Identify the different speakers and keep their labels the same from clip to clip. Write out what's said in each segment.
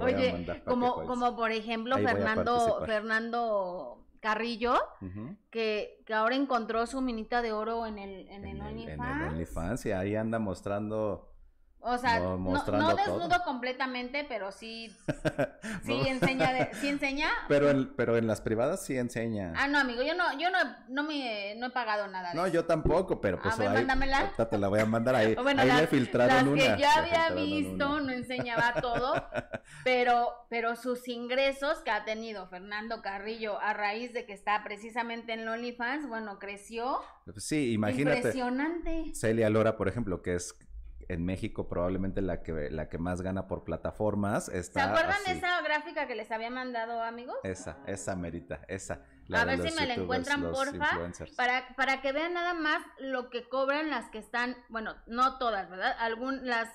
Speaker 1: Oye, como, como por ejemplo Fernando, Fernando Carrillo, que, ahora encontró su minita de oro en el, en, En el
Speaker 2: OnlyFans y ahí anda mostrando
Speaker 1: o sea, no, desnudo completamente, pero sí,
Speaker 2: sí enseña, sí enseña. Pero en, pero en las privadas sí enseña. Ah,
Speaker 1: no, amigo, yo no, yo no, me, he pagado nada. no,
Speaker 2: yo tampoco, pero ah, pues a ver, ahí, mándamela. te la voy a mandar ahí. bueno, ahí le filtraron una. que yo había visto
Speaker 1: no enseñaba todo, pero, pero sus ingresos que ha tenido Fernando Carrillo a raíz de que está precisamente en LoliFans, bueno, creció.
Speaker 2: Pues sí, imagínate.
Speaker 1: Impresionante.
Speaker 2: Celia Lora, por ejemplo, que es en México probablemente la que, la que más gana por plataformas está. ¿Se acuerdan de esa
Speaker 1: gráfica que les había mandado, amigos?
Speaker 2: Esa, ah. esa merita, esa. a ver si me la encuentran, porfa,
Speaker 1: para, para que vean nada más lo que cobran las que están, bueno, no todas, ¿verdad? Algún, las,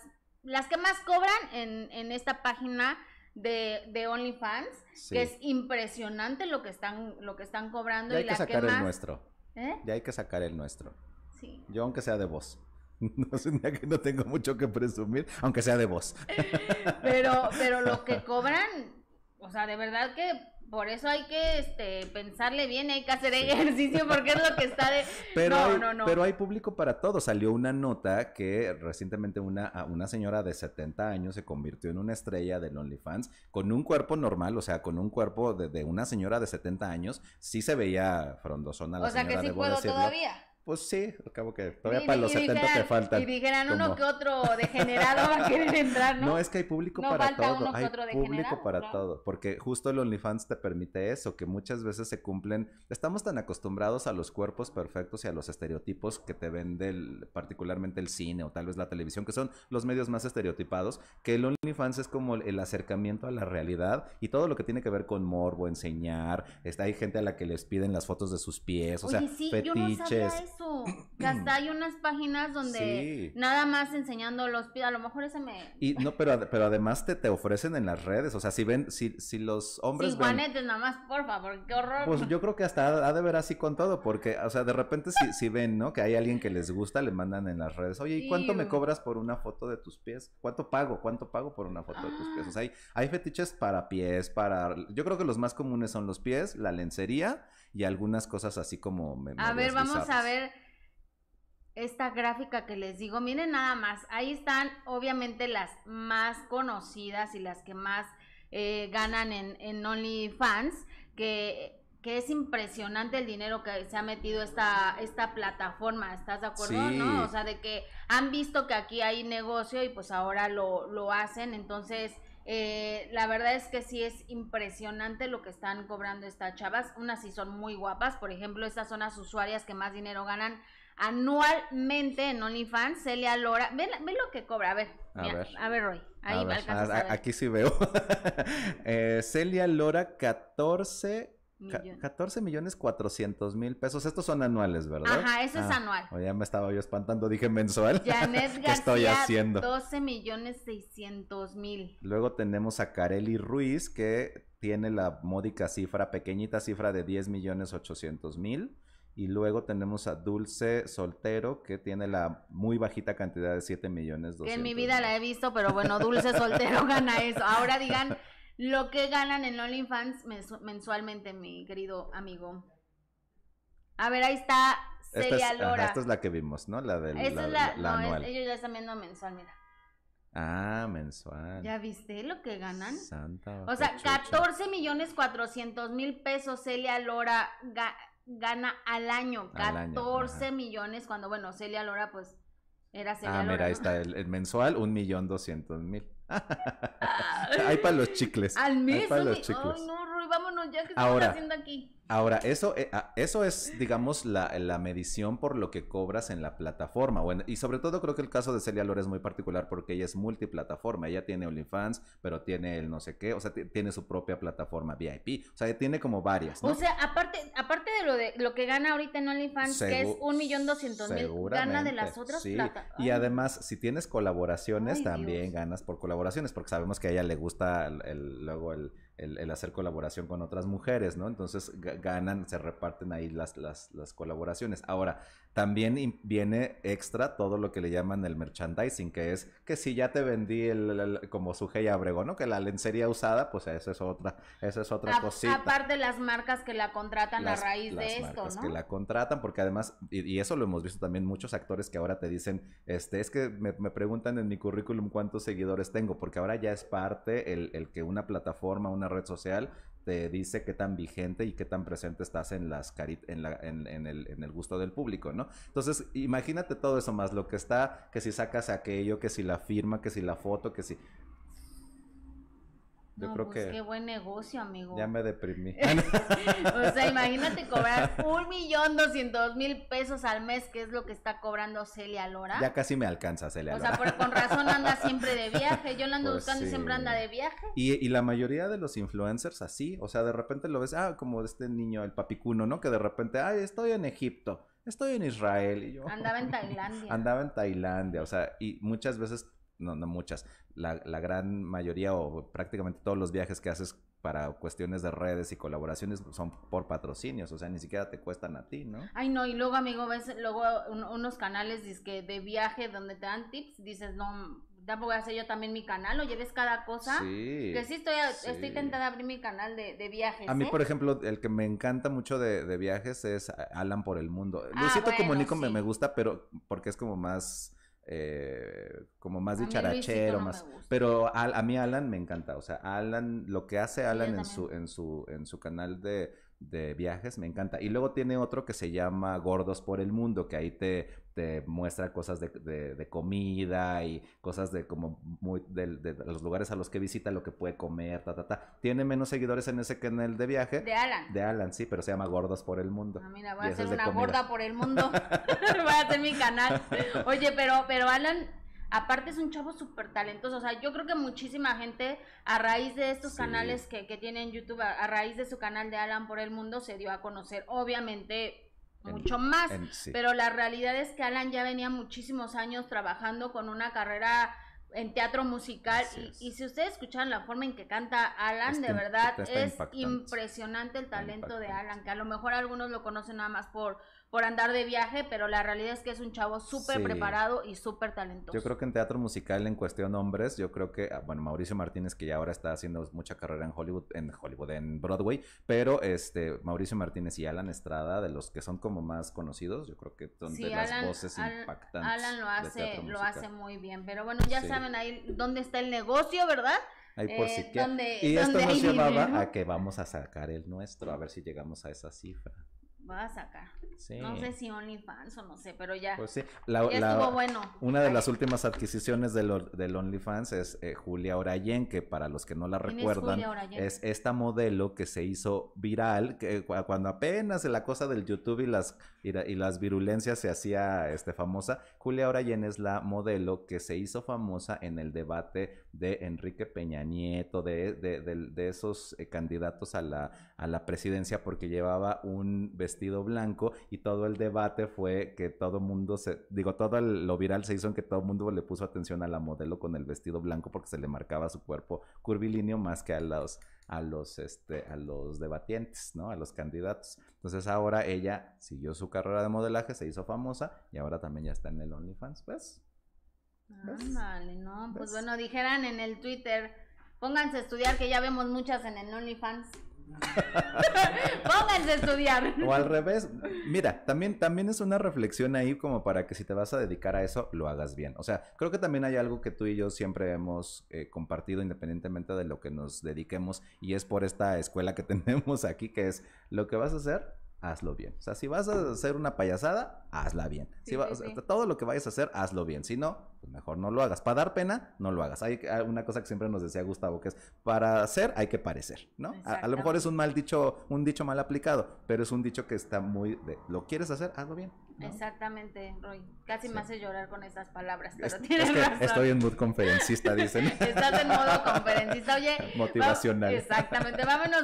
Speaker 1: las que más cobran en, esta página de, de OnlyFans, que es impresionante lo que están, lo que están cobrando. Ya hay que sacar que el nuestro. ¿Eh?
Speaker 2: Ya hay que sacar el nuestro. Sí. Yo aunque sea de voz. No es que no tengo mucho que presumir, aunque sea de voz. Pero, pero lo que
Speaker 1: cobran, o sea, de verdad que por eso hay que este, pensarle bien, hay que hacer ejercicio porque es lo que está de... Pero, hay, pero
Speaker 2: hay público para todo. Salió una nota que recientemente una, una señora de 70 años se convirtió en una estrella del OnlyFans con un cuerpo normal, o sea, con un cuerpo de, una señora de 70 años. Sí se veía frondosona la o sea que sí puedo todavía. Pues sí, acabo que todavía para los 70 te faltan. Y dijeran uno que
Speaker 1: otro degenerado va a entrar, ¿no? No,
Speaker 2: es que hay público para todo. hay público para todo. Porque justo el OnlyFans te permite eso, que muchas veces se cumplen. Estamos tan acostumbrados a los cuerpos perfectos y a los estereotipos que te vende particularmente el cine o tal vez la televisión, que son los medios más estereotipados, que el OnlyFans es como el acercamiento a la realidad y todo lo que tiene que ver con morbo, enseñar. Está, hay gente a la que les piden las fotos de sus pies, o sea, fetiches
Speaker 1: Que hasta hay unas páginas donde nada más enseñando los pies, a lo mejor ese me...
Speaker 2: Y no, pero, pero además te, te ofrecen en las redes, o sea, si ven, si, los hombres... Sin
Speaker 1: nada más, por favor, qué horror. Pues
Speaker 2: yo creo que hasta ha de ver así con todo, porque, o sea, de repente si, si ven, ¿no? Que hay alguien que les gusta, le mandan en las redes, oye, ¿y cuánto me cobras por una foto de tus pies? ¿Cuánto pago? ¿Cuánto pago por una foto de tus pies? O sea, hay, hay fetiches para pies, para... Yo creo que los más comunes son los pies, la lencería y algunas cosas así como... Me, a ver, vamos a
Speaker 1: ver esta gráfica que les digo. Miren nada más, ahí están obviamente las más conocidas y las que más eh, ganan en, en OnlyFans, que que es impresionante el dinero que se ha metido esta, esta plataforma, ¿estás de acuerdo? ¿No? O sea, de que han visto que aquí hay negocio y pues ahora lo, lo hacen, entonces eh, la verdad es que sí es impresionante lo que están cobrando estas chavas. Unas sí son muy guapas. Por ejemplo, estas son las usuarias que más dinero ganan anualmente en OnlyFans. Celia Lora. Ve, lo que cobra. A ver. A, ver. Roy. Ahí Aquí
Speaker 2: sí veo. Eh, Celia Lora, 14 14.400.000 14 millones 400 mil pesos. Estos son anuales, ¿verdad? Ajá, eso es ah, anual. O oh, ya me estaba yo espantando, dije mensual. ¿Qué estoy haciendo?
Speaker 1: 12 millones 600 mil.
Speaker 2: Luego tenemos a Kareli Ruiz, que tiene la módica cifra, pequeñita cifra de 10 millones 800 mil. Y luego tenemos a Dulce Soltero, que tiene la muy bajita cantidad de 7 millones en mi vida la he
Speaker 1: visto, pero bueno, Dulce Soltero gana eso. Ahora digan lo que ganan en OnlyFans mensualmente, mi querido amigo. A ver, ahí está Celia Lora. esta es
Speaker 2: la que vimos, ¿no? La del. es la, no, anual. ellos
Speaker 1: ya están viendo mensual, mira.
Speaker 2: Ah, mensual. ¿Ya
Speaker 1: viste lo que ganan?
Speaker 2: Santa. O sea,
Speaker 1: catorce 14 millones 400 mil pesos Celia Lora gana al año. 14 millones cuando, bueno, Celia Lora pues era ah, Celia ah, Lora. Ah, mira, ahí está
Speaker 2: el, el mensual, un millón doscientos mil. Hay para los chicles. Al mes. Hay para los chicles. Ay,
Speaker 1: no, Rui, vámonos ya que estamos haciendo aquí.
Speaker 2: Ahora, eso, eh, ah, eso es, digamos, la, medición por lo que cobras en la plataforma. Bueno, y sobre todo creo que el caso de Celia Lore es muy particular porque ella es multiplataforma. Ella tiene OnlyFans, pero tiene el no sé qué, o sea, tiene su propia plataforma VIP. O sea, tiene como varias. ¿no? O sea,
Speaker 1: aparte, aparte de lo de lo que gana ahorita en OnlyFans, que es un millón doscientos mil, gana de las otras plataformas. Y
Speaker 2: además, si tienes colaboraciones, también ganas por colaboraciones, porque sabemos que a ella le gusta el, luego el hacer colaboración con otras mujeres, ¿no? Entonces ganan, se reparten ahí las, las, colaboraciones. Ahora, también viene extra todo lo que le llaman el merchandising, que es que si ya te vendí el, como suje y abregó, ¿no? Que la lencería usada, pues esa es otra, esa es otra cosa cosita. Aparte
Speaker 1: de las marcas que la contratan a raíz de esto, ¿no? que la
Speaker 2: contratan, porque además, y, eso lo hemos visto también muchos actores que ahora te dicen, este, es que me, preguntan en mi currículum cuántos seguidores tengo, porque ahora ya es parte el, el que una plataforma, una red social te dice qué tan vigente y qué tan presente estás en las en, la, en, el, en, el, gusto del público, ¿no? Entonces, imagínate todo eso más, lo que está, que si sacas aquello, que si la firma, que si la foto, que si... Yo creo pues, que. Qué
Speaker 1: buen negocio, amigo. Ya me deprimí. o sea, imagínate cobrar un millón doscientos mil pesos al mes, que es lo que está cobrando Celia Lora. Ya
Speaker 2: casi me alcanza Celia Lora. O sea, con razón
Speaker 1: anda siempre de viaje. Yo la ando pues buscando y siempre anda de viaje.
Speaker 2: Y, y, la mayoría de los influencers así, o sea, de repente lo ves, ah, como este niño, el papicuno, ¿no? Que de repente, ay, estoy en Egipto. Estoy en Israel y yo.
Speaker 1: Andaba en Tailandia.
Speaker 2: Andaba en Tailandia, o sea, y muchas veces no, no muchas, la, la, gran mayoría o prácticamente todos los viajes que haces para cuestiones de redes y colaboraciones son por patrocinios, o sea, ni siquiera te cuestan a ti, ¿no?
Speaker 1: Ay, no, y luego, amigo, ves luego unos canales de viaje donde te dan tips, dices, no, tampoco voy a hacer yo también mi canal, o lleves cada cosa.
Speaker 2: Sí, que sí estoy, tentada
Speaker 1: a abrir mi canal de, de viajes. A mí, ¿eh? por
Speaker 2: ejemplo, el que me encanta mucho de, viajes es Alan por el mundo. Ah, siento como Nico me, me gusta, pero porque es como más eh, como más de más. Pero a, mí Alan me encanta, o sea, Alan, lo que hace Alan en su, en su, en su canal de, de viajes, me encanta. Y luego tiene otro que se llama Gordos por el Mundo, que ahí te te muestra cosas de, comida y cosas de como muy de, los lugares a los que visita, lo que puede comer, ta, ta, ta. Tiene menos seguidores en ese que en el de viaje. De Alan. De Alan, sí, pero se llama gordas por el Mundo. Ah, mira, voy a ser una gorda
Speaker 1: por el mundo. voy a hacer mi canal. Oye, pero, pero Alan, aparte es un chavo súper talentoso. O sea, yo creo que muchísima gente, a raíz de estos canales que, que tiene en YouTube, a raíz de su canal de Alan por el Mundo, se dio a conocer, obviamente mucho más. Pero la realidad es que Alan ya venía muchísimos años trabajando con una carrera en teatro musical. Y, si ustedes escuchan la forma en que canta Alan, de verdad es impresionante el talento de Alan, que a lo mejor algunos lo conocen nada más por por andar de viaje, pero la realidad es que es un chavo súper preparado y súper talentoso. Yo creo
Speaker 2: que en teatro musical, en cuestión hombres, yo creo que, ah, bueno, Mauricio Martínez, que ya ahora está haciendo mucha carrera en Hollywood, en Hollywood, en Broadway, pero este, Mauricio Martínez y Alan Estrada, de los que son como más conocidos, yo creo que son de las voces impactantes. Alan lo hace,
Speaker 1: muy bien, pero bueno, ya saben ahí dónde está el negocio, ¿verdad? Ahí por eh, y esto nos llevaba a
Speaker 2: que vamos a sacar el nuestro, a ver si llegamos a esa cifra
Speaker 1: va a sacar. No sé si OnlyFans o no sé, pero ya. Pues sí, Una de
Speaker 2: las últimas adquisiciones del, OnlyFans es eh, Julia Orayen, que para los que no la recuerdan, es, esta modelo que se hizo viral que, cuando apenas la cosa del YouTube y las, y, las virulencias se hacía este, famosa. Julia Orayen es la modelo que se hizo famosa en el debate de Enrique Peña Nieto, de, esos eh, candidatos a la, presidencia, porque llevaba un vestido blanco y todo el debate fue que todo mundo se, digo, todo lo viral se hizo en que todo el mundo le puso atención a la modelo con el vestido blanco porque se le marcaba su cuerpo curvilíneo más que a los a los, este, a los debatientes, ¿no? A los candidatos. Entonces ahora ella siguió su carrera de modelaje, se hizo famosa y ahora también ya está en el OnlyFans. Pues
Speaker 1: no, pues bueno, dijeran en el Twitter, pónganse a estudiar que ya vemos muchas en el OnlyFans. pónganse a estudiar. O al revés,
Speaker 2: mira, también, también es una reflexión ahí como para que si te vas a dedicar a eso, lo hagas bien. O sea, creo que también hay algo que tú y yo siempre hemos eh, compartido independientemente de lo que nos dediquemos y es por esta escuela que tenemos aquí, que es lo que vas a hacer, hazlo bien. O sea, si vas a hacer una payasada, hazla bien. si Todo lo que vayas a hacer, hazlo bien. Si no, pues mejor no lo hagas. Para dar pena, no lo hagas. Hay una cosa que siempre nos decía Gustavo, que es, para hacer hay que parecer, ¿no? A, lo mejor es un mal dicho, un dicho mal aplicado, pero es un dicho que está muy de, lo quieres hacer, hazlo bien.
Speaker 1: Exactamente, Roy. Casi me hace llorar con esas palabras, pero tienes razón. Estoy en
Speaker 2: mood conferencista, dicen. Estás
Speaker 1: en modo conferencista, oye. Motivacional. exactamente, vámonos.